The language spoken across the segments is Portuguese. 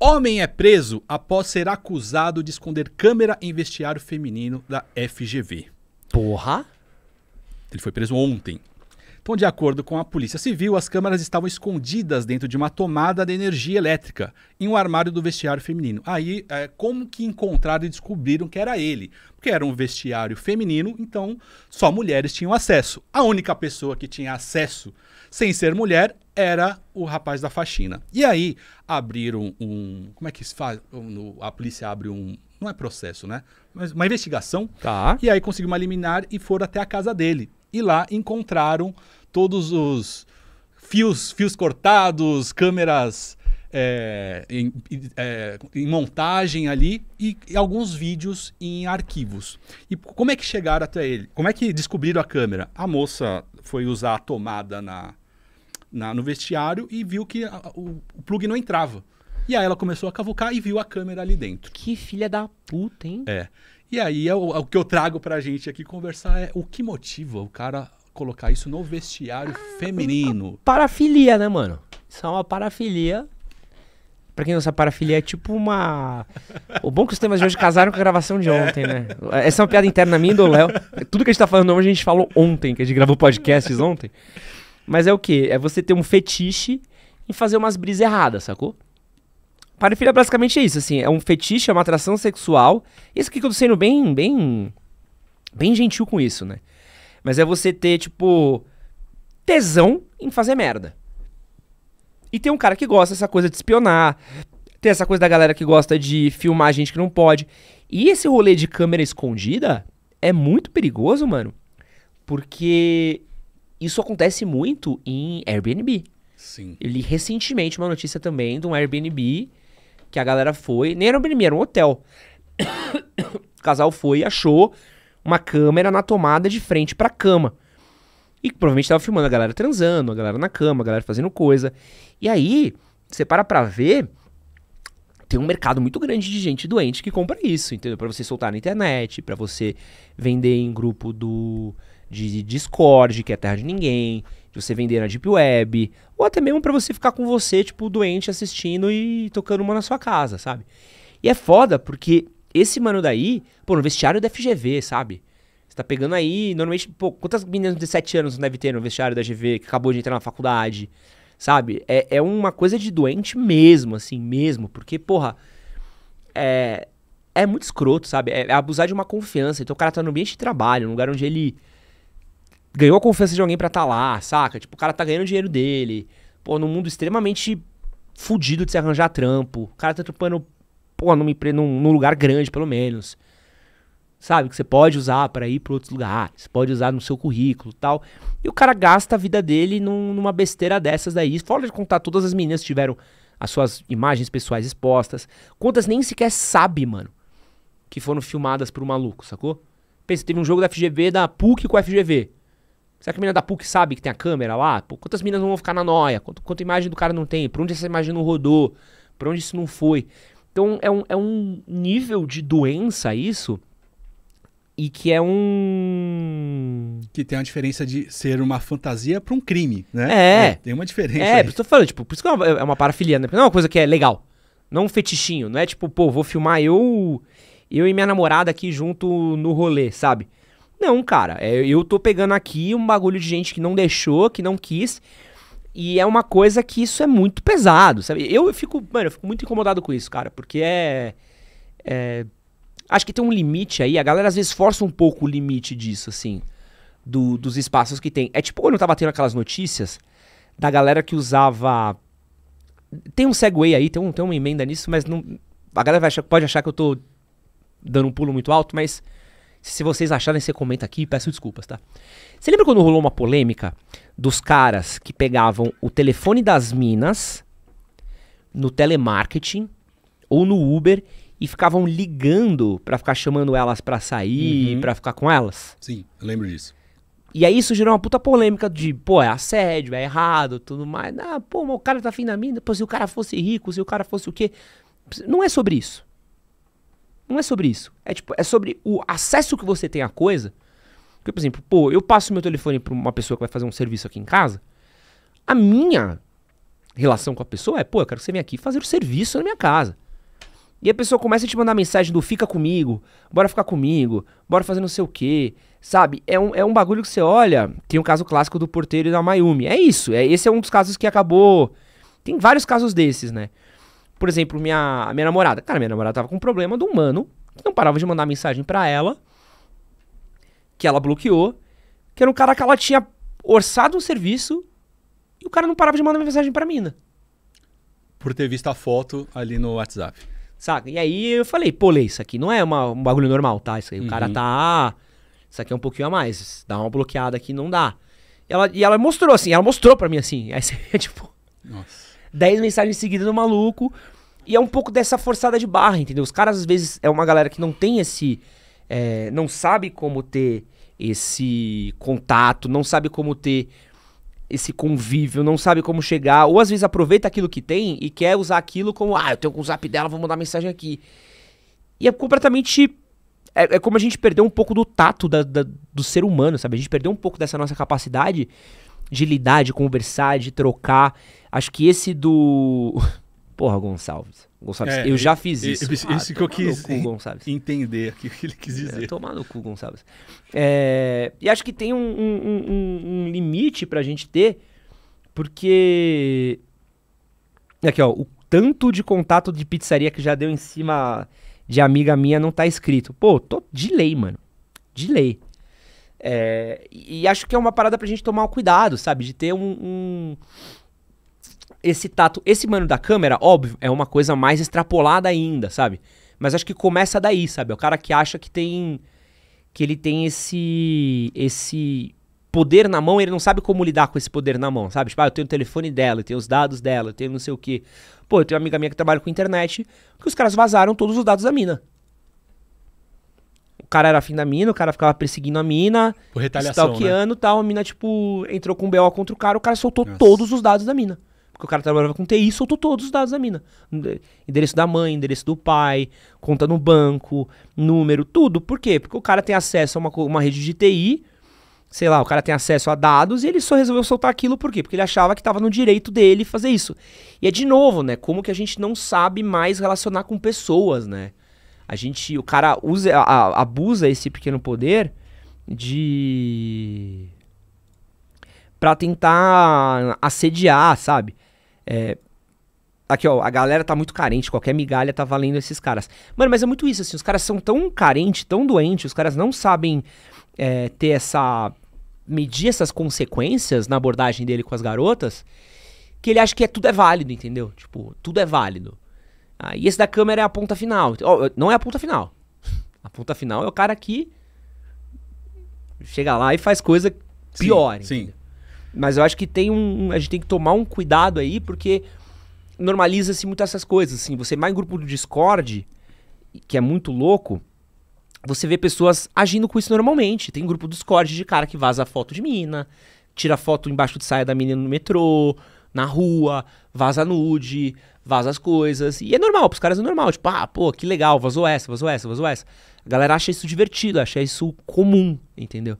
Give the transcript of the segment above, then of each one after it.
Homem é preso após ser acusado de esconder câmera em vestiário feminino da FGV. Porra? Ele foi preso ontem. Bom, então, de acordo com a Polícia Civil, as câmaras estavam escondidas dentro de uma tomada de energia elétrica em um armário do vestiário feminino. Aí, é, como que encontraram e descobriram que era ele? Porque era um vestiário feminino, então só mulheres tinham acesso. A única pessoa que tinha acesso sem ser mulher era o rapaz da faxina. E aí abriram um. Como é que se faz? A polícia abre um, não é processo, né? Mas uma investigação. Tá. E aí conseguiu uma liminar e foram até a casa dele. E lá encontraram todos os fios, fios cortados, câmeras é, em, é, em, montagem ali e, e, alguns vídeos em arquivos. E como é que chegaram até ele? Como é que descobriram a câmera? A moça foi usar a tomada na, na no vestiário e viu que a, o, o plug não entrava. E aí ela começou a cavucar e viu a câmera ali dentro. Que filha da puta, hein? É. E aí é o, é o que eu trago pra gente aqui conversar é o que motiva o cara colocar isso no vestiário ah, feminino. Parafilia, né, mano? Isso é uma parafilia. Pra quem não sabe, parafilia é tipo uma. O bom que os temas de hoje casaram com a gravação de ontem, né? Essa é uma piada interna minha e do Léo. Tudo que a gente tá falando hoje, a gente falou ontem, que a gente gravou podcasts ontem. Mas é o quê? É você ter um fetiche em fazer umas brisas erradas, sacou? Parafilia basicamente é isso, assim, é um fetiche, é uma atração sexual. Isso que eu tô sendo bem, bem, bem gentil com isso, né? Mas é você ter, tipo, tesão em fazer merda. E tem um cara que gosta dessa coisa de espionar. Tem essa coisa da galera que gosta de filmar gente que não pode. E esse rolê de câmera escondida é muito perigoso, mano. Porque isso acontece muito em Airbnb. Sim. Eu li recentemente uma notícia também de um Airbnb que a galera foi. Nem era um Airbnb, era um hotel. o casal foi e achou uma câmera na tomada de frente pra cama. E provavelmente estava filmando a galera transando, a galera na cama, a galera fazendo coisa. E aí, você para pra ver, tem um mercado muito grande de gente doente que compra isso, entendeu? Para você soltar na internet, para você vender em grupo do de Discord, que é terra de ninguém, de você vender na Deep Web, ou até mesmo para você ficar com você, tipo, doente assistindo e tocando uma na sua casa, sabe? E é foda porque esse mano daí, pô, no vestiário da FGV, sabe? Você tá pegando aí, normalmente, pô, quantas meninas de 17 anos não deve ter no vestiário da GV que acabou de entrar na faculdade, sabe? É, é uma coisa de doente mesmo, assim, mesmo, porque, porra, é, é muito escroto, sabe? É, é abusar de uma confiança. Então o cara tá no ambiente de trabalho, num lugar onde ele ganhou a confiança de alguém pra tá lá, saca? Tipo, o cara tá ganhando dinheiro dele, pô, num mundo extremamente fudido de se arranjar trampo, o cara tá trampando pô, num num, num, lugar grande, pelo menos. Sabe? Que você pode usar para ir para outros lugares, você pode usar no seu currículo tal. E o cara gasta a vida dele num, numa besteira dessas daí. Fora de contar todas as meninas que tiveram as suas imagens pessoais expostas. Quantas nem sequer sabe, mano, que foram filmadas por um maluco, sacou? Pensa, teve um jogo da FGV, da PUC com a FGV. Será que a menina da PUC sabe que tem a câmera lá? Pô, quantas meninas não vão ficar na noia? Quanto, quanta imagem do cara não tem? Pra onde essa imagem não rodou? Pra onde isso não foi? Então é um, é um nível de doença isso e que é um. Que tem uma diferença de ser uma fantasia para um crime, né? É. é. Tem uma diferença. É, aí. por isso que eu tô falando, tipo, por isso que é uma, é uma parafilia, né? Porque não é uma coisa que é legal. Não um fetichinho. Não é tipo, pô, vou filmar eu, eu e minha namorada aqui junto no rolê, sabe? Não, cara. É, eu tô pegando aqui um bagulho de gente que não deixou, que não quis. E é uma coisa que isso é muito pesado, sabe? Eu fico, mano, eu fico muito incomodado com isso, cara, porque é, é, Acho que tem um limite aí, a galera às vezes força um pouco o limite disso, assim, do, dos espaços que tem. É tipo quando eu tava tendo aquelas notícias da galera que usava. Tem um segue aí, tem, um, tem uma emenda nisso, mas não. A galera achar, pode achar que eu tô dando um pulo muito alto, mas se vocês acharem, você comenta aqui peço desculpas, tá? Você lembra quando rolou uma polêmica dos caras que pegavam o telefone das minas no telemarketing ou no Uber e ficavam ligando para ficar chamando elas para sair, uhum. para ficar com elas? Sim, eu lembro disso. E aí isso gerou uma puta polêmica de, pô, é assédio, é errado, tudo mais. Ah, pô, o cara tá afim da mina. Pô, se o cara fosse rico, se o cara fosse o quê? Não é sobre isso. Não é sobre isso. É tipo, é sobre o acesso que você tem à coisa. Porque, por exemplo, pô, eu passo meu telefone para uma pessoa que vai fazer um serviço aqui em casa. A minha relação com a pessoa é, pô, eu quero que você venha aqui fazer o serviço na minha casa. E a pessoa começa a te mandar mensagem do fica comigo, bora ficar comigo, bora fazer não sei o quê. Sabe? É um, é um bagulho que você olha. Tem um caso clássico do porteiro e da Mayumi. É isso. É, esse é um dos casos que acabou. Tem vários casos desses, né? Por exemplo, minha, minha namorada. Cara, minha namorada tava com um problema de um mano que não parava de mandar mensagem para ela, que ela bloqueou, que era um cara que ela tinha orçado um serviço e o cara não parava de mandar mensagem pra mina. Por ter visto a foto ali no WhatsApp. Saca? E aí eu falei, pô, Lê, isso aqui não é uma, um bagulho normal, tá? Isso aí, uhum. O cara uhum. tá. Isso aqui é um pouquinho a mais. Dá uma bloqueada aqui, não dá. E ela, e ela mostrou, assim, ela mostrou pra mim assim. Aí você tipo. Nossa. 10 mensagens seguidas do maluco. E é um pouco dessa forçada de barra, entendeu? Os caras, às vezes, é uma galera que não tem esse. É, não sabe como ter esse contato, não sabe como ter esse convívio, não sabe como chegar, ou às vezes aproveita aquilo que tem e quer usar aquilo como, ah, eu tenho o zap dela, vou mandar mensagem aqui. E é completamente. É, é como a gente perdeu um pouco do tato da, da, do ser humano, sabe? A gente perdeu um pouco dessa nossa capacidade de lidar, de conversar, de trocar. Acho que esse do. Porra, Gonçalves. Gonçalves, é, eu já fiz isso. Esse, ah, esse que eu quis cu, Gonçalves. entender aqui, o que ele quis é, dizer. É, tomar no cu, Gonçalves. É, e acho que tem um, um, um, um limite pra gente ter, porque. Aqui, ó, o tanto de contato de pizzaria que já deu em cima de amiga minha não tá escrito. Pô, tô de lei, mano. De lei. É, e acho que é uma parada pra gente tomar cuidado, sabe? De ter um esse tato, esse mano da câmera, óbvio, é uma coisa mais extrapolada ainda, sabe? Mas acho que começa daí, sabe? É o cara que acha que tem que ele tem esse esse poder na mão, ele não sabe como lidar com esse poder na mão, sabe? Tipo, ah, eu tenho o telefone dela, eu tenho os dados dela, eu tenho não sei o quê. Pô, eu tenho uma amiga minha que trabalha com internet, que os caras vazaram todos os dados da mina. O cara era afim da mina, o cara ficava perseguindo a mina, Por retaliação, né? stalkeando e né? tal. A mina, tipo, entrou com um BO contra o cara, o cara soltou Nossa. todos os dados da mina porque o cara trabalhava com TI, soltou todos os dados da mina. Endereço da mãe, endereço do pai, conta no banco, número, tudo. Por quê? Porque o cara tem acesso a uma, uma rede de TI, sei lá, o cara tem acesso a dados e ele só resolveu soltar aquilo por quê? Porque ele achava que estava no direito dele fazer isso. E é de novo, né, como que a gente não sabe mais relacionar com pessoas, né? A gente, o cara usa, a, a, abusa esse pequeno poder de para tentar assediar, sabe? É, Aqui, ó, a galera tá muito carente, qualquer migalha tá valendo esses caras. Mano, mas é muito isso, assim, os caras são tão carentes, tão doentes, os caras não sabem é, ter essa. medir essas consequências na abordagem dele com as garotas, que ele acha que é, tudo é válido, entendeu? Tipo, tudo é válido. Ah, e esse da câmera é a ponta final. Oh, não é a ponta final. A ponta final é o cara que chega lá e faz coisa pior. Sim. sim. Mas eu acho que tem um. A gente tem que tomar um cuidado aí, porque normaliza-se muito essas coisas. Assim, você vai em grupo do Discord, que é muito louco, você vê pessoas agindo com isso normalmente. Tem um grupo do Discord de cara que vaza foto de mina, tira foto embaixo de saia da menina no metrô, na rua, vaza nude, vaza as coisas. E é normal, pros caras é normal. Tipo, ah, pô, que legal, vazou essa, vazou essa, vazou essa. A galera acha isso divertido, acha isso comum, entendeu?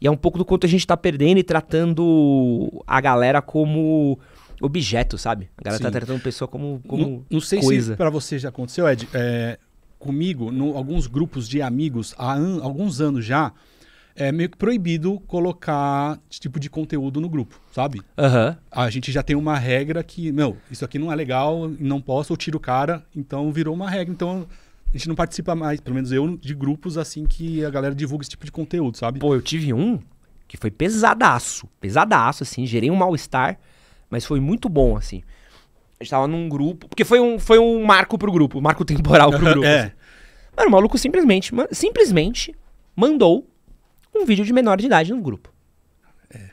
E é um pouco do quanto a gente tá perdendo e tratando a galera como objeto, sabe? A galera tá Sim. tá tratando a pessoa como, como não, não sei coisa. se pra você já aconteceu, Ed. É, comigo, em alguns grupos de amigos, há an, alguns anos já, é meio que proibido colocar esse tipo de conteúdo no grupo, sabe? Uhum. A gente já tem uma regra que, não, isso aqui não é legal, não posso, eu tiro o cara, então virou uma regra. Então a gente não participa mais, pelo menos eu, de grupos assim que a galera divulga esse tipo de conteúdo, sabe? Pô, eu tive um que foi pesadaço, pesadaço, assim, gerei um mal-estar, mas foi muito bom, assim. A gente tava num grupo, porque foi um, foi um marco pro grupo, marco temporal pro é. grupo. é. Assim. Mano, o maluco simplesmente, simplesmente mandou um vídeo de menor de idade no grupo. É.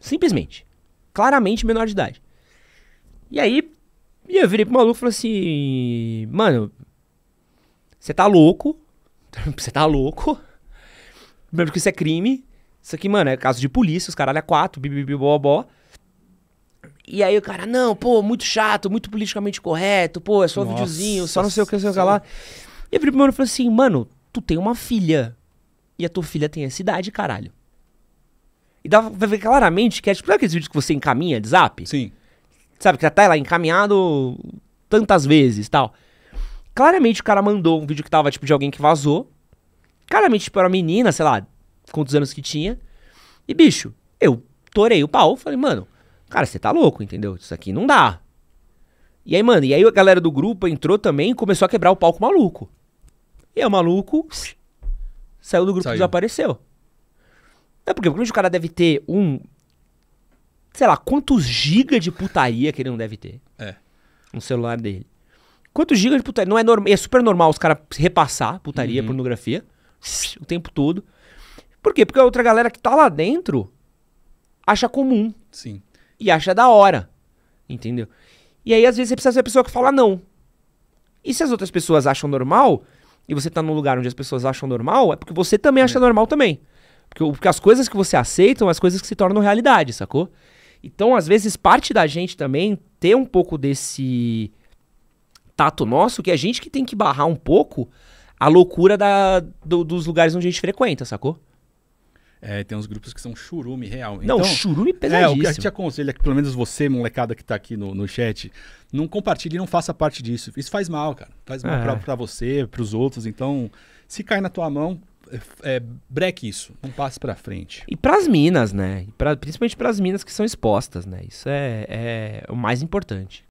Simplesmente. Claramente menor de idade. E aí, eu virei pro maluco e falei assim: Mano, você tá louco. Você tá louco. Lembra que isso é crime. Isso aqui, mano, é caso de polícia, os caralho é quatro, bibibibobó. E aí o cara, não, pô, muito chato, muito politicamente correto, pô, é só Nossa, videozinho, só não sei o que, não sei o que lá. E o primeiro falou assim, mano, tu tem uma filha. E a tua filha tem essa idade, caralho. E dá pra ver claramente que é tipo, aqueles vídeos que você encaminha de zap? Sim. Sabe, que já tá lá encaminhado tantas vezes e tal. Claramente o cara mandou um vídeo que tava, tipo, de alguém que vazou. Claramente, tipo, era uma menina, sei lá, quantos anos que tinha. E, bicho, eu torei o pau, falei, mano, cara, você tá louco, entendeu? Isso aqui não dá. E aí, mano, e aí a galera do grupo entrou também e começou a quebrar o palco maluco. E o maluco saiu do grupo saiu. e desapareceu. É porque provavelmente o cara deve ter um. Sei lá, quantos gigas de putaria que ele não deve ter. É. No celular dele. Quantos gigas de putaria? Não é, norma, é super normal os caras repassar putaria, uhum. pornografia, o tempo todo. Por quê? Porque a outra galera que tá lá dentro acha comum. Sim. E acha da hora. Entendeu? E aí, às vezes, você precisa ser a pessoa que fala não. E se as outras pessoas acham normal, e você tá num lugar onde as pessoas acham normal, é porque você também acha é. normal também. Porque, porque as coisas que você aceita são as coisas que se tornam realidade, sacou? Então, às vezes, parte da gente também ter um pouco desse tato nosso que a gente que tem que barrar um pouco a loucura da, do, dos lugares onde a gente frequenta, sacou? É, tem uns grupos que são churume real. Não, então, churume pesadíssimo. É, o que eu te aconselho é que, pelo menos você, molecada que tá aqui no, no chat, não compartilhe, não faça parte disso. Isso faz mal, cara. Faz mal é. pra, pra você, pros outros. Então, se cai na tua mão, é, é breque isso. Não passe pra frente. E pras minas, né? Pra, principalmente pras minas que são expostas, né? Isso é, é o mais importante.